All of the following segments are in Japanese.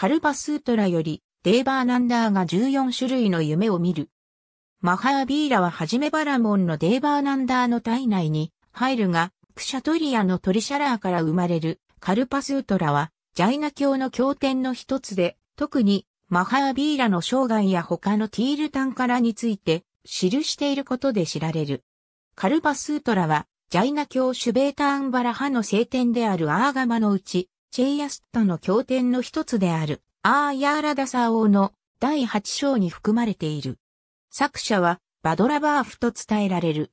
カルパスートラより、デーバーナンダーが14種類の夢を見る。マハービーラははじめバラモンのデーバーナンダーの体内に入るが、クシャトリアのトリシャラーから生まれるカルパスートラは、ジャイナ教の経典の一つで、特にマハービーラの生涯や他のティールタンカラについて記していることで知られる。カルパスートラは、ジャイナ教シュベーターンバラ派の聖典であるアーガマのうち、チェイヤスッタの経典の一つである、アーヤーラダサ王の第8章に含まれている。作者は、バドラバーフと伝えられる。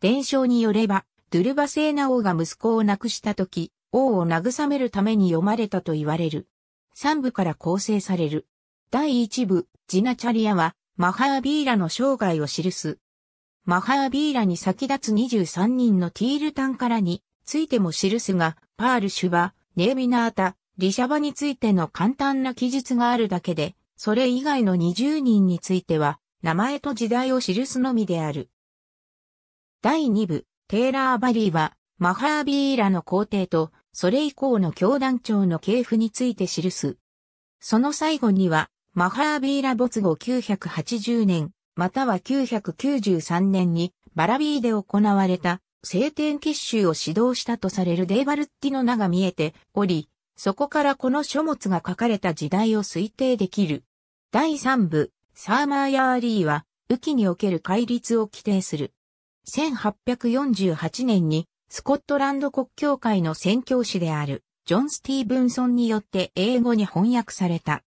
伝承によれば、ドゥルバセーナ王が息子を亡くした時、王を慰めるために読まれたと言われる。三部から構成される。第一部、ジナチャリアは、マハービーラの生涯を記す。マハービーラに先立つ23人のティールタンからについても記すが、パールシュバ、ネーミナータ、リシャバについての簡単な記述があるだけで、それ以外の20人については、名前と時代を記すのみである。第2部、テイラー・バリーは、マハービーラの皇帝と、それ以降の教団長の系譜について記す。その最後には、マハービーラ没後980年、または993年に、バラビーで行われた聖典結集を指導したとされるデーバルッティの名が見えており、そこからこの書物が書かれた時代を推定できる。第3部、サーマーヤーリーは、雨季における戒律を規定する。1848年に、スコットランド国教会の宣教師である、ジョン・スティーブンソンによって英語に翻訳された。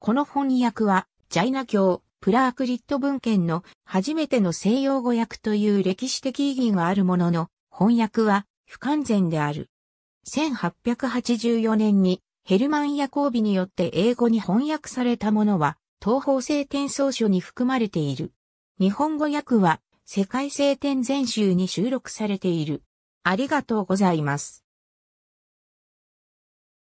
この翻訳は、ジャイナ教、プラークリット文献の初めての西洋語訳という歴史的意義があるものの、翻訳は不完全である。1884年にヘルマン・ヤコービによって英語に翻訳されたものは、東方聖典草書に含まれている。日本語訳は世界聖典全集に収録されている。ありがとうございます。